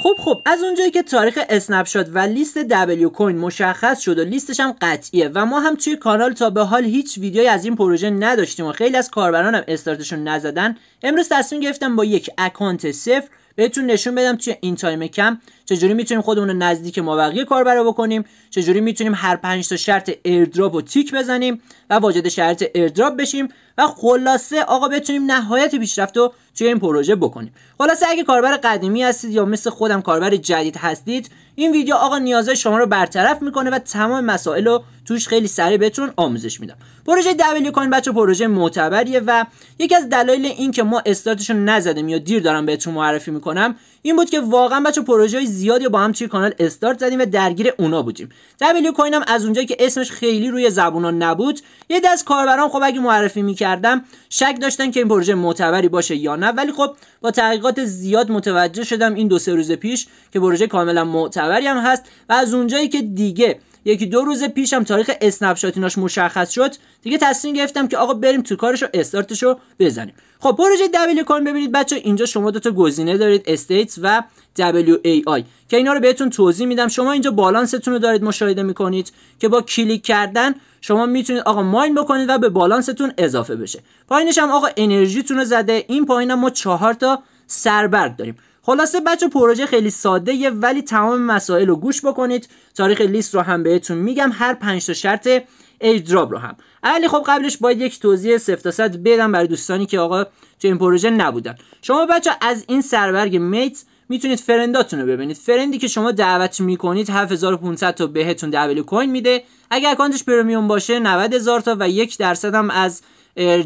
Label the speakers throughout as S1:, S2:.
S1: خب خب از اونجایی که تاریخ اسنپ شد و لیست دبلیو کوین مشخص شد و لیستش هم قطعیه و ما هم توی کانال تا به حال هیچ ویدیویی از این پروژه نداشتیم و خیلی از کاربران هم استارتشون نزدن امروز تصمیم گرفتم با یک اکانت صفر بهتون نشون بدم توی این تایم کم چجوری میتونیم خودمون رو نزدیک مابقی کاربرا بکنیم چجوری میتونیم هر پنج تا شرط ایردراپ و تیک بزنیم و واجد شرط ایردراپ بشیم و خلاصه آقا بتونیم نهایت پیشرفت و توی این پروژه بکنیم خلاصه اگه کاربر قدیمی هستید یا مثل خودم کاربر جدید هستید این ویدیو آقا نیازهای شما رو برطرف میکنه و تمام مسائل رو توش خیلی سریع بهتون آموزش میدم پروژه دبلیو کوین بچه پروژه معتبریه و یکی از دلایل این که ما استارتشون رو نزدیم یا دیر دارم بهتون معرفی میکنم این بود که واقعا بچه پروژه زیادی با هم توی کانال استارت زدیم و درگیر اونا بودیم دبلیو کوین هم از اونجایی که اسمش خیلی روی ها نبود یه دست کاربران خب اگه معرفی میکردم شک داشتن که این پروژه معتبری باشه یا نه ولی خب با تحقیقات زیاد متوجه شدم این دو سه روز پیش که پروژه کاملا معتبری هم هست و از اونجایی که دیگه یکی دو روز پیشم تاریخ اسنپ شاتیناش مشخص شد دیگه تصمیم گرفتم که آقا بریم تو کارش رو استارتش رو بزنیم خب پروژه دبلیو کوین ببینید بچه اینجا شما دو تا گزینه دارید استیتس و آی. که اینا رو بهتون توضیح میدم شما اینجا بالانستون رو دارید مشاهده میکنید که با کلیک کردن شما میتونید آقا ماین بکنید و به بالانستون اضافه بشه پایینش هم آقا انرژیتون رو زده این پایینم ما چهار تا داریم خلاصه بچه پروژه خیلی ساده یه ولی تمام مسائل رو گوش بکنید تاریخ لیست رو هم بهتون میگم هر 5 تا شرط ایدراب رو هم ولی خب قبلش باید یک توضیح سفت بدم برای دوستانی که آقا تو این پروژه نبودن شما بچه از این سربرگ میت میتونید فرنداتون رو ببینید فرندی که شما دعوت میکنید 7500 تا بهتون دبل کوین میده اگر اکانتش پرمیوم باشه 90000 تا و یک درصد هم از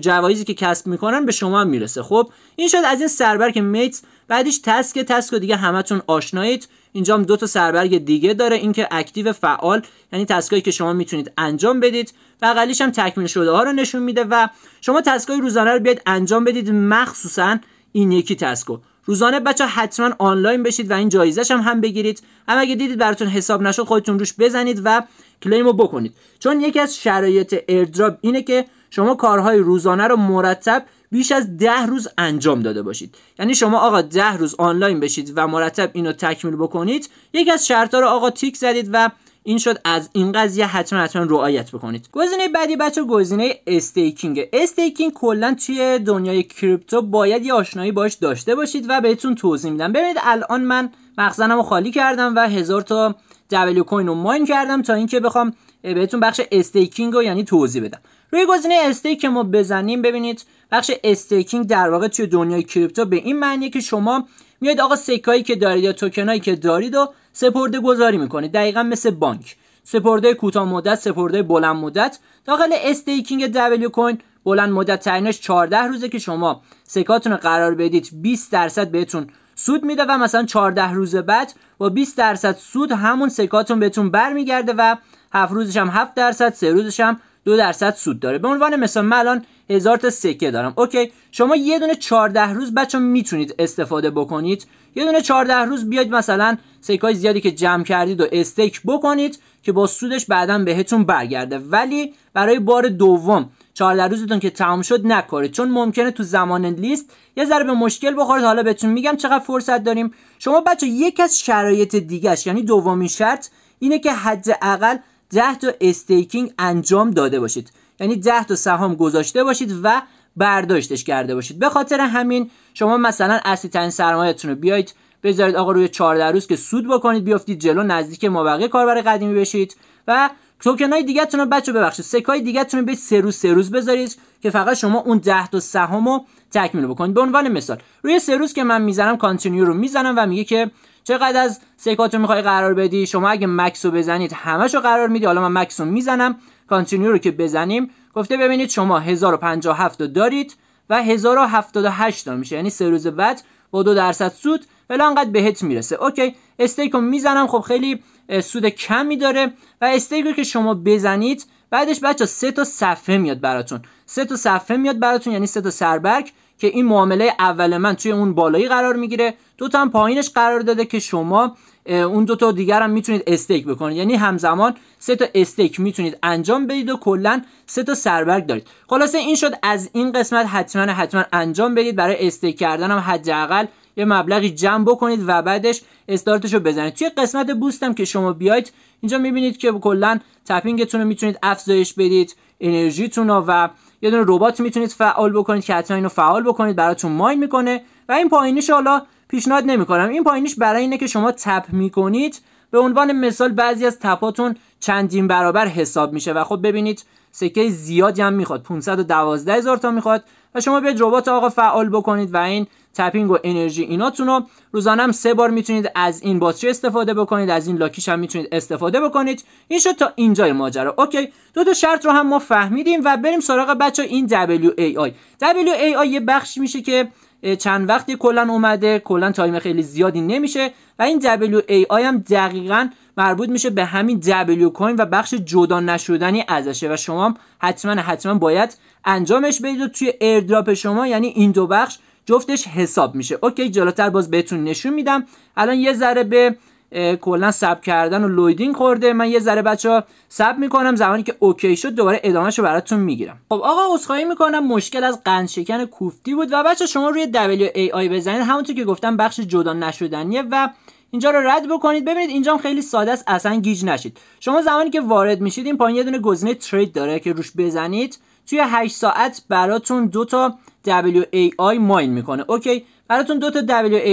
S1: جوایزی که کسب میکنن به شما میرسه خب این شد از این سربرگ میتس بعدش تسک تسک و دیگه همتون آشنایید اینجا هم دو تا سربرگ دیگه داره اینکه اکتیو فعال یعنی تسکایی که شما میتونید انجام بدید بغلیش هم تکمیل شده ها رو نشون میده و شما تسکای روزانه رو بیاید انجام بدید مخصوصا این یکی تسکو روزانه بچه حتما آنلاین بشید و این جایزش هم هم بگیرید اما اگه دیدید براتون حساب نشد خودتون روش بزنید و کلیم رو بکنید چون یکی از شرایط ایردراب اینه که شما کارهای روزانه رو مرتب بیش از ده روز انجام داده باشید یعنی شما آقا ده روز آنلاین بشید و مرتب اینو تکمیل بکنید یکی از شرطها رو آقا تیک زدید و این شد از این قضیه حتما حتما رعایت بکنید گزینه بعدی بچه گزینه استیکینگ استیکینگ کلا توی دنیای کریپتو باید یه آشنایی باش داشته باشید و بهتون توضیح میدم ببینید الان من مخزنم رو خالی کردم و هزار تا دبلیو کوین رو ماین کردم تا اینکه بخوام بهتون بخش استیکینگ رو یعنی توضیح بدم روی گزینه استیک که ما بزنیم ببینید بخش استیکینگ در واقع توی دنیای کریپتو به این معنیه که شما میاد آقا سکایی که دارید یا توکنایی که دارید و سپرده گذاری میکنه دقیقا مثل بانک سپرده کوتاه مدت سپرده بلند مدت داخل استیکینگ دبلیو کوین بلند مدت ترینش 14 روزه که شما سکاتون رو قرار بدید 20 درصد بهتون سود میده و مثلا 14 روز بعد با 20 درصد سود همون سکاتون بهتون برمیگرده و 7 روزش هم 7 درصد 3 روزش هم 2 درصد سود داره به عنوان مثال من الان هزار تا سکه دارم اوکی شما یه دونه 14 روز بچه میتونید استفاده بکنید یه دونه 14 روز بیاید مثلا سکه های زیادی که جمع کردید و استیک بکنید که با سودش بعدا بهتون برگرده ولی برای بار دوم 14 روزتون که تمام شد نکارید چون ممکنه تو زمان لیست یه ذره به مشکل بخورید حالا بهتون میگم چقدر فرصت داریم شما بچه یک از شرایط دیگهش یعنی دومین شرط اینه که حداقل 10 تا استیکینگ انجام داده باشید یعنی 10 تا سهام گذاشته باشید و برداشتش کرده باشید به خاطر همین شما مثلا اصلی ترین سرمایه‌تون رو بیایید بذارید آقا روی 14 روز که سود بکنید بیافتید جلو نزدیک مابقی کاربر قدیمی بشید و توکن های دیگه رو بچه ببخشید سکای دیگه تون رو به 3 روز 3 روز بذارید که فقط شما اون 10 تا سهام رو تکمیل بکنید به عنوان مثال روی 3 روز که من میزنم کانتینیو رو میزنم و میگه که چقدر از سکاتون میخوای قرار بدی شما اگه مکسو بزنید همش رو قرار میدی حالا من مکس میزنم کانتینیو رو که بزنیم گفته ببینید شما 1057 رو دارید و 1078 تا میشه یعنی سه روز بعد با دو درصد سود ولی انقدر بهت میرسه اوکی استیک رو میزنم خب خیلی سود کمی داره و استیک رو که شما بزنید بعدش بچه سه تا صفحه میاد براتون سه تا صفحه میاد براتون یعنی سه تا سربرگ که این معامله اول من توی اون بالایی قرار میگیره دو تا هم پایینش قرار داده که شما اون دو تا دیگر هم میتونید استیک بکنید یعنی همزمان سه تا استیک میتونید انجام بدید و کلا سه تا سربرگ دارید خلاصه این شد از این قسمت حتما حتما انجام بدید برای استیک کردن هم حداقل یه مبلغی جمع بکنید و بعدش استارتش رو بزنید توی قسمت بوستم که شما بیاید اینجا میبینید که کلا تپینگتون رو میتونید افزایش بدید انرژیتون رو و یه دونه ربات میتونید فعال بکنید که حتما اینو فعال بکنید براتون ماین میکنه و این پایینش حالا پیشنهاد نمیکنم این پایینش برای اینه که شما تپ میکنید به عنوان مثال بعضی از تپاتون چندین برابر حساب میشه و خب ببینید سکه زیادی هم میخواد 512 هزار تا میخواد و شما بیاید ربات آقا فعال بکنید و این تپینگ و انرژی ایناتون رو روزانه سه بار میتونید از این باتری استفاده بکنید از این لاکیش هم میتونید استفاده بکنید این شد تا اینجای ماجرا اوکی دو تا شرط رو هم ما فهمیدیم و بریم سراغ بچه این WAI WAI یه بخش میشه که چند وقتی کلا اومده کلا تایم خیلی زیادی نمیشه و این WAI هم دقیقا مربوط میشه به همین W کوین و بخش جدا نشدنی ازشه و شما حتما حتما باید انجامش بدید و توی ایردراپ شما یعنی این دو بخش جفتش حساب میشه اوکی جلوتر باز بهتون نشون میدم الان یه ذره به کلا سب کردن و لودینگ خورده من یه ذره بچه سب میکنم زمانی که اوکی شد دوباره ادامهش رو براتون میگیرم خب آقا عذرخواهی میکنم مشکل از قند شکن کوفتی بود و بچه شما روی WAI بزنید همونطور که گفتم بخش جدا نشدنیه و اینجا رو رد بکنید ببینید اینجا هم خیلی ساده است اصلا گیج نشید شما زمانی که وارد میشید این پایین یه دونه گزینه ترید داره که روش بزنید توی 8 ساعت براتون دو تا WAI ماین میکنه اوکی براتون دو تا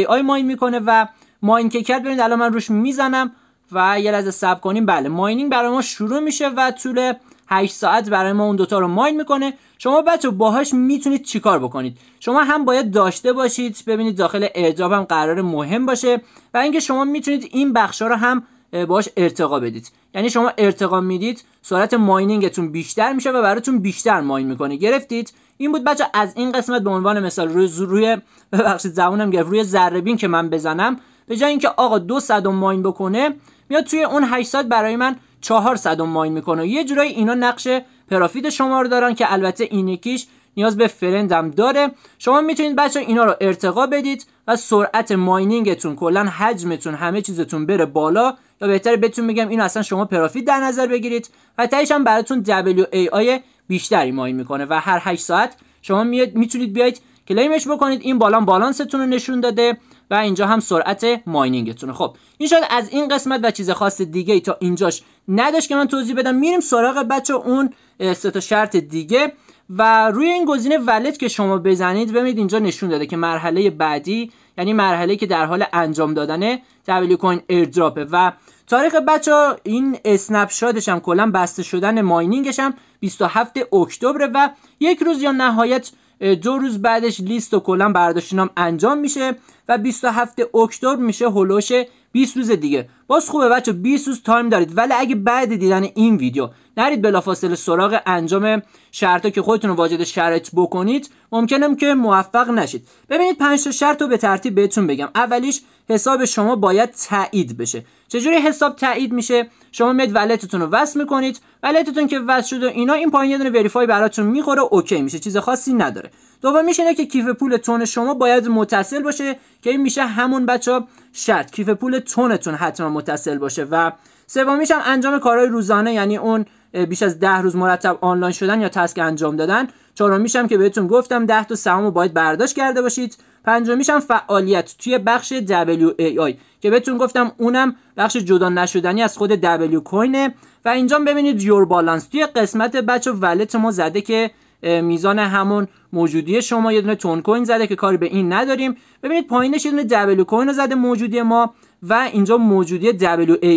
S1: WAI ماین میکنه و ماین که کرد ببینید الان من روش میزنم و یه لحظه صبر کنیم بله ماینینگ برای ما شروع میشه و طول 8 ساعت برای ما اون دوتا رو ماین میکنه شما بچه باهاش میتونید چیکار بکنید شما هم باید داشته باشید ببینید داخل اعجاب هم قرار مهم باشه و اینکه شما میتونید این بخشا رو هم باش ارتقا بدید یعنی شما ارتقا میدید سرعت ماینینگتون بیشتر میشه و براتون بیشتر ماین میکنه گرفتید این بود بچه از این قسمت به عنوان مثال روی روی ببخشید زبونم گرفت روی ذره بین که من بزنم به جای اینکه آقا 200 صدم ماین بکنه میاد توی اون ساعت برای من 400 ماین میکنه یه جورایی اینا نقش پرافید شما رو دارن که البته این یکیش نیاز به فرند هم داره شما میتونید بچه اینا رو ارتقا بدید و سرعت ماینینگتون کلا حجمتون همه چیزتون بره بالا یا بهتر بهتون میگم اینو اصلا شما پرافیت در نظر بگیرید و تهش هم براتون WAI بیشتری ماین میکنه و هر 8 ساعت شما میتونید بیاید کلیمش بکنید این بالا بالانستون رو نشون داده و اینجا هم سرعت ماینینگتونه خب این شد از این قسمت و چیز خاص دیگه ای تا اینجاش نداشت که من توضیح بدم میریم سراغ بچه اون سه شرط دیگه و روی این گزینه ولت که شما بزنید ببینید اینجا نشون داده که مرحله بعدی یعنی مرحله که در حال انجام دادن دبلیو کوین ایردراپه و تاریخ بچه این اسنپ شاتش هم کلا بسته شدن ماینینگش هم 27 اکتبر و یک روز یا نهایت دو روز بعدش لیست و کلا برداشتینام انجام میشه و 27 اکتبر میشه هلوش 20 روز دیگه باز خوبه بچه 20 روز تایم دارید ولی اگه بعد دیدن این ویدیو نرید بلافاصله سراغ انجام شرطا که خودتون رو واجد شرط بکنید ممکنم که موفق نشید ببینید پنج تا شرط رو به ترتیب بهتون بگم اولیش حساب شما باید تایید بشه چجوری حساب تایید میشه شما میاد ولتتون رو وصل میکنید ولتتون که وصل شد و اینا این پایین یه دونه وریفای براتون میخوره اوکی میشه چیز خاصی نداره دومیش اینه که کیف تون شما باید متصل باشه که این میشه همون بچه شرط کیف پول تونتون حتما متصل باشه و سومیش هم انجام کارهای روزانه یعنی اون بیش از ده روز مرتب آنلاین شدن یا تسک انجام دادن چهارمیش هم که بهتون گفتم ده تا سهام رو باید برداشت کرده باشید پنجمیشم هم فعالیت توی بخش WAI که بهتون گفتم اونم بخش جدا نشدنی از خود W کوینه و اینجا ببینید یور بالانس توی قسمت بچه ولت ما زده که میزان همون موجودی شما یه دونه تون کوین زده که کاری به این نداریم ببینید پایینش یه دونه دبلیو کوین رو زده موجودی ما و اینجا موجودی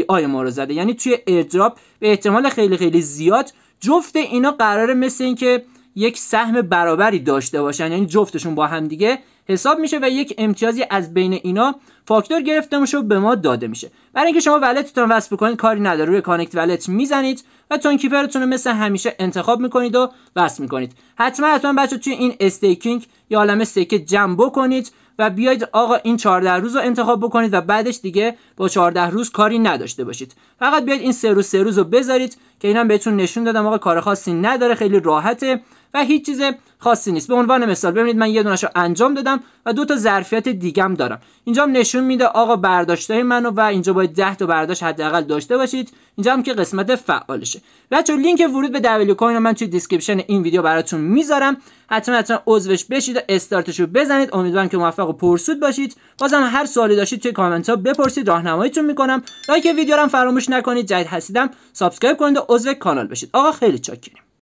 S1: آی ما رو زده یعنی توی ایردراپ به احتمال خیلی خیلی زیاد جفت اینا قراره مثل اینکه یک سهم برابری داشته باشن یعنی جفتشون با هم دیگه حساب میشه و یک امتیازی از بین اینا فاکتور گرفته میشه و به ما داده میشه برای اینکه شما ولتتون وصل بکنید کاری نداره روی کانکت ولت میزنید و تون کیپرتون رو مثل همیشه انتخاب میکنید و وصل میکنید حتما حتما بچه توی این استیکینگ یا عالم سکه جمع بکنید و بیاید آقا این 14 روز رو انتخاب بکنید و بعدش دیگه با 14 روز کاری نداشته باشید فقط بیاید این سه روز سه روز رو بذارید که اینا بهتون نشون دادم آقا کار خاصی نداره خیلی راحته و هیچ چیز خاصی نیست به عنوان مثال ببینید من یه دونش رو انجام دادم و دو تا ظرفیت دیگم دارم اینجا هم نشون میده آقا برداشتای منو و اینجا باید 10 تا برداشت حداقل داشته باشید اینجا هم که قسمت فعالشه بچه‌ها لینک ورود به دبلیو کوین من توی دیسکریپشن این ویدیو براتون میذارم حتما حتما عضوش بشید و استارتش رو بزنید امیدوارم که موفق و پرسود باشید بازم هر سوالی داشتید توی کامنت ها بپرسید راهنماییتون میکنم لایک ویدیو رو هم فراموش نکنید جدید هستیدم سابسکرایب کنید و عضو کانال بشید آقا خیلی چاکریم